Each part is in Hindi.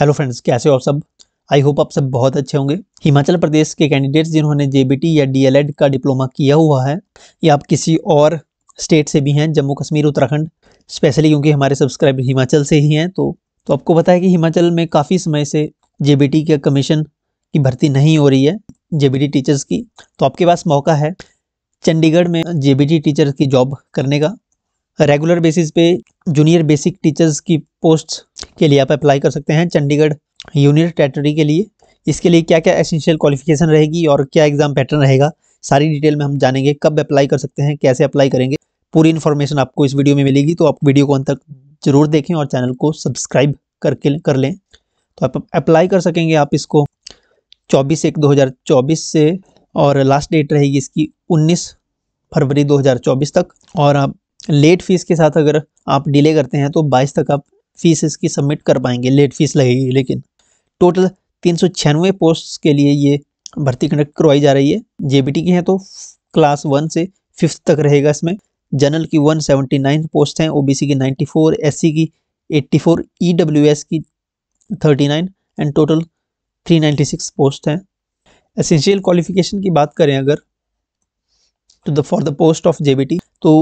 हेलो फ्रेंड्स कैसे हो आप सब आई होप आप सब बहुत अच्छे होंगे हिमाचल प्रदेश के कैंडिडेट्स जिन्होंने जेबीटी या डीएलएड का डिप्लोमा किया हुआ है या आप किसी और स्टेट से भी हैं जम्मू कश्मीर उत्तराखंड स्पेशली क्योंकि हमारे सब्सक्राइबर हिमाचल से ही हैं तो तो आपको पता है कि हिमाचल में काफ़ी समय से जे के कमीशन की भर्ती नहीं हो रही है जे टीचर्स की तो आपके पास मौका है चंडीगढ़ में जे टीचर्स की जॉब करने का रेगुलर बेसिस पे जूनियर बेसिक टीचर्स की पोस्ट के लिए आप अप्लाई कर सकते हैं चंडीगढ़ यूनियन टेरेटरी के लिए इसके लिए क्या क्या एसेंशियल क्वालिफिकेशन रहेगी और क्या एग्ज़ाम पैटर्न रहेगा सारी डिटेल में हम जानेंगे कब अप्लाई कर सकते हैं कैसे अप्लाई करेंगे पूरी इन्फॉर्मेशन आपको इस वीडियो में मिलेगी तो आप वीडियो को अंत तक जरूर देखें और चैनल को सब्सक्राइब करके कर लें तो आप अप्लाई कर सकेंगे आप इसको 24 एक 2024 से और लास्ट डेट रहेगी इसकी 19 फरवरी 2024 तक और आप लेट फीस के साथ अगर आप डिले करते हैं तो 22 तक आप फीस इसकी सबमिट कर पाएंगे लेट फीस लगेगी लेकिन टोटल तीन सौ छियानवे पोस्ट के लिए ये भर्ती कंडक्ट करवाई जा रही है जेबीटी की हैं तो क्लास वन से फिफ्थ तक रहेगा इसमें जनरल की वन नाइन पोस्ट हैं ओबीसी की एस सी की eighty four E W S की thirty nine and total three six post हैं एसेंशियल क्वालिफिकेशन की बात करें अगर तो the for the post of JBT तो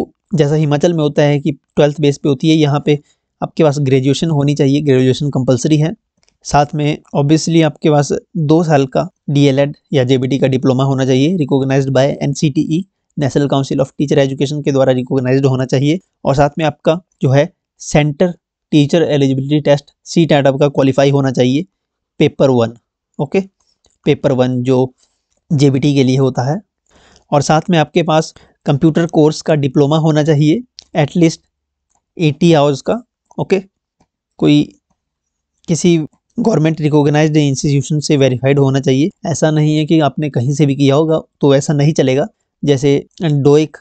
जैसा हिमाचल में होता है कि ट्वेल्थ बेस पे होती है यहाँ पे आपके पास ग्रेजुएशन होनी चाहिए ग्रेजुएशन कंपलसरी है साथ में ऑब्वियसली आपके पास दो साल का डीएलएड या जेबीटी का डिप्लोमा होना चाहिए recognised by NCTE National Council of Teacher Education के द्वारा रिकॉग्नाइज्ड होना चाहिए और साथ में आपका जो है centre teacher eligibility test C TET आपका क्वालिफाई होना चाहिए paper one okay paper one जो जे के लिए होता है और साथ में आपके पास कंप्यूटर कोर्स का डिप्लोमा होना चाहिए एटलीस्ट एटी आवर्स का ओके कोई किसी गवर्नमेंट रिकॉग्नाइज इंस्टीट्यूशन से वेरीफाइड होना चाहिए ऐसा नहीं है कि आपने कहीं से भी किया होगा तो ऐसा नहीं चलेगा जैसे डोइक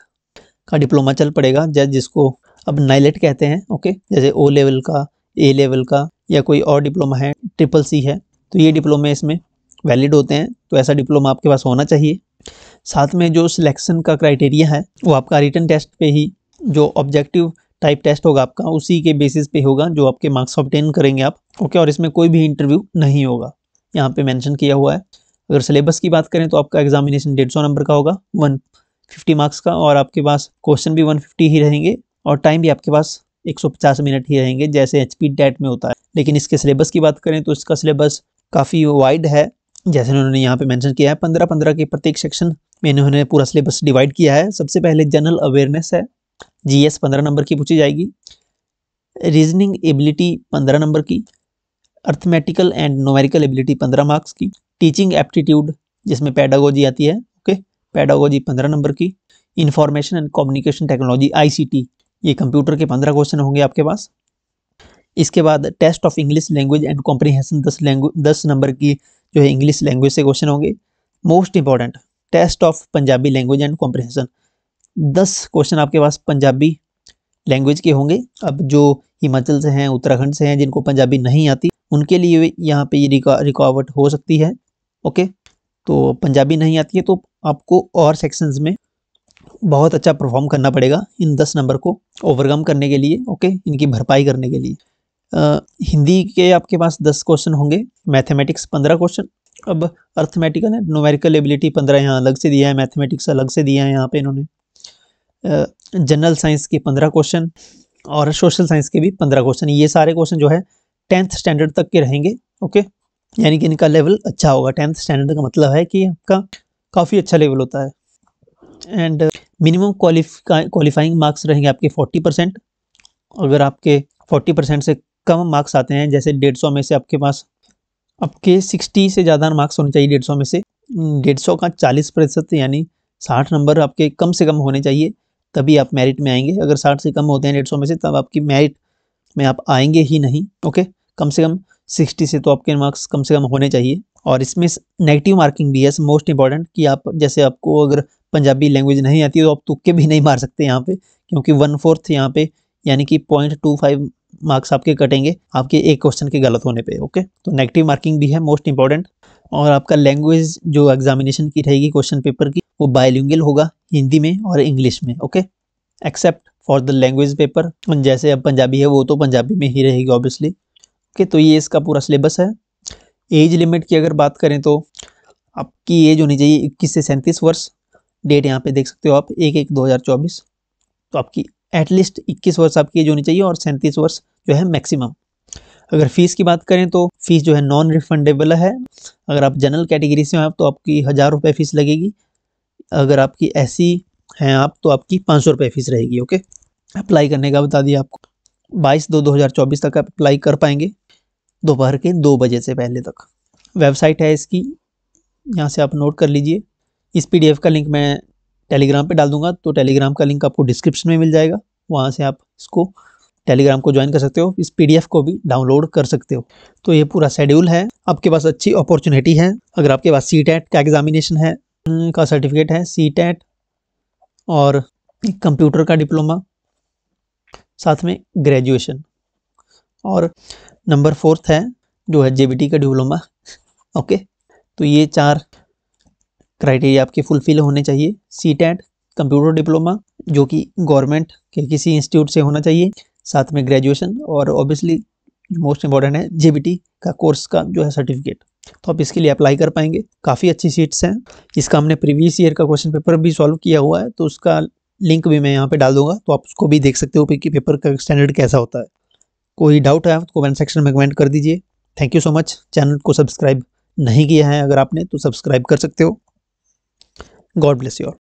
का डिप्लोमा चल पड़ेगा जैसे जिसको अब नाइलेट कहते हैं ओके जैसे ओ लेवल का ए लेवल का या कोई और डिप्लोमा है ट्रिपल सी है तो ये डिप्लोमे इसमें वैलिड होते हैं तो ऐसा डिप्लोमा आपके पास होना चाहिए साथ में जो सिलेक्शन का क्राइटेरिया है वो आपका रिटर्न टेस्ट पे ही जो ऑब्जेक्टिव टाइप टेस्ट होगा आपका उसी के बेसिस पे होगा जो आपके मार्क्स ऑप्टेन करेंगे आप ओके और इसमें कोई भी इंटरव्यू नहीं होगा यहाँ पे मेंशन किया हुआ है अगर सिलेबस की बात करें तो आपका एग्जामिनेशन डेढ़ सौ नंबर का होगा वन फिफ्टी मार्क्स का और आपके पास क्वेश्चन भी वन फिफ्टी ही रहेंगे और टाइम भी आपके पास एक सौ पचास मिनट ही रहेंगे जैसे एच पी डेट में होता है लेकिन इसके सिलेबस की बात करें तो इसका सिलेबस काफ़ी वाइड है जैसे उन्होंने यहाँ पे मैंशन किया है पंद्रह पंद्रह के प्रत्येक सेक्शन में इन्होंने पूरा सिलेबस डिवाइड किया है सबसे पहले जनरल अवेयरनेस है जीएस पंद्रह नंबर की पूछी जाएगी रीजनिंग एबिलिटी पंद्रह नंबर की अर्थमेटिकल एंड नोमेरिकल एबिलिटी पंद्रह मार्क्स की टीचिंग एप्टीट्यूड जिसमें पैडागोजी आती है ओके पैडागोजी पंद्रह नंबर की information and communication technology ICT ये कंप्यूटर के पंद्रह क्वेश्चन होंगे आपके पास इसके बाद test of English language and comprehension दस लैंग्वेज दस नंबर की जो है इंग्लिश लैंग्वेज से क्वेश्चन होंगे most important test of Punjabi language and comprehension दस क्वेश्चन आपके पास पंजाबी लैंग्वेज के होंगे अब जो हिमाचल से हैं उत्तराखंड से हैं जिनको पंजाबी नहीं आती उनके लिए यहाँ पे ये रिका, रिकावट हो सकती है ओके तो पंजाबी नहीं आती है तो आपको और सेक्शंस में बहुत अच्छा परफॉर्म करना पड़ेगा इन दस नंबर को ओवरकम करने के लिए ओके इनकी भरपाई करने के लिए आ, हिंदी के आपके पास दस क्वेश्चन होंगे मैथमेटिक्स पंद्रह क्वेश्चन अब अर्थमेटिकल है नोमेरिकल एबिलिटी पंद्रह यहाँ अलग से दिया है मैथमेटिक्स अलग से दिया है यहाँ पे इन्होंने जनरल साइंस के पंद्रह क्वेश्चन और सोशल साइंस के भी पंद्रह क्वेश्चन ये सारे क्वेश्चन जो है टेंथ स्टैंडर्ड तक के रहेंगे ओके यानी कि इनका लेवल अच्छा होगा टेंथ स्टैंडर्ड का मतलब है कि आपका काफ़ी अच्छा लेवल होता है एंड मिनिमम क्वालिफाइंग मार्क्स रहेंगे आपके फोर्टी परसेंट अगर आपके फोर्टी परसेंट से कम मार्क्स आते हैं जैसे डेढ़ सौ में से आपके पास आपके सिक्सटी से ज़्यादा मार्क्स होने चाहिए डेढ़ सौ में से डेढ़ सौ का चालीस प्रतिशत यानी साठ नंबर आपके कम से कम होने चाहिए तभी आप मेरिट में आएंगे अगर साठ से कम होते हैं डेढ़ सौ में से तब आपकी मेरिट में आप आएंगे ही नहीं ओके कम से कम सिक्सटी से तो आपके मार्क्स कम से कम होने चाहिए और इसमें नेगेटिव मार्किंग भी है मोस्ट इंपॉर्टेंट कि आप जैसे आपको अगर पंजाबी लैंग्वेज नहीं आती तो आप तुक्के भी नहीं मार सकते यहाँ पे क्योंकि वन फोर्थ यहाँ पे यानी कि पॉइंट टू फाइव मार्क्स आपके कटेंगे आपके एक क्वेश्चन के गलत होने पे ओके तो नेगेटिव मार्किंग भी है मोस्ट इंपॉर्टेंट और आपका लैंग्वेज जो एग्जामिनेशन की रहेगी क्वेश्चन पेपर की वो बायोलिंगल होगा हिंदी में और इंग्लिश में okay except for the language paper जैसे अब पंजाबी है वो तो पंजाबी में ही रहेगी ऑब्वियसली ओके तो ये इसका पूरा सिलेबस है एज लिमिट की अगर बात करें तो आपकी एज होनी चाहिए इक्कीस से सैंतीस वर्ष डेट यहाँ पे देख सकते हो आप एक एक दो हज़ार चौबीस तो आपकी एटलीस्ट इक्कीस वर्ष आपकी एज होनी चाहिए और सैंतीस वर्ष जो है मैक्सिमम अगर फीस की बात करें तो फीस जो है नॉन रिफंडेबल है अगर आप जनरल कैटेगरी से हैं तो आपकी हज़ार रुपये फीस लगेगी अगर आपकी ऐसी हैं आप तो आपकी पाँच सौ रुपये फीस रहेगी ओके अप्लाई करने का बता दिया आपको बाईस दो दो हज़ार चौबीस तक आप अप्लाई कर पाएंगे दोपहर के दो बजे से पहले तक वेबसाइट है इसकी यहाँ से आप नोट कर लीजिए इस पीडीएफ का लिंक मैं टेलीग्राम पे डाल दूंगा तो टेलीग्राम का लिंक आपको डिस्क्रिप्शन में मिल जाएगा वहाँ से आप इसको टेलीग्राम को ज्वाइन कर सकते हो इस पीडीएफ को भी डाउनलोड कर सकते हो तो ये पूरा शेड्यूल है आपके पास अच्छी अपॉर्चुनिटी है अगर आपके पास सी का एग्जामिनेशन है का सर्टिफिकेट है सी टैट और कंप्यूटर का डिप्लोमा साथ में ग्रेजुएशन और नंबर फोर्थ है जो है जेबीटी का डिप्लोमा ओके तो ये चार क्राइटेरिया आपके फुलफिल होने चाहिए सी टैट कंप्यूटर डिप्लोमा जो कि गवर्नमेंट के किसी इंस्टीट्यूट से होना चाहिए साथ में ग्रेजुएशन और ऑब्वियसली मोस्ट इंपॉर्टेंट है जेबीटी का कोर्स का जो है सर्टिफिकेट तो आप इसके लिए अप्लाई कर पाएंगे काफ़ी अच्छी सीट्स हैं इसका हमने प्रीवियस ईयर का क्वेश्चन पेपर भी सॉल्व किया हुआ है तो उसका लिंक भी मैं यहाँ पे डाल दूंगा तो आप उसको भी देख सकते हो कि पेपर का स्टैंडर्ड कैसा होता है कोई डाउट है तो कमेंट सेक्शन में कमेंट कर दीजिए thank you so much channel को सब्सक्राइब नहीं किया है अगर आपने तो सब्सक्राइब कर सकते हो गॉड ब्लेस यू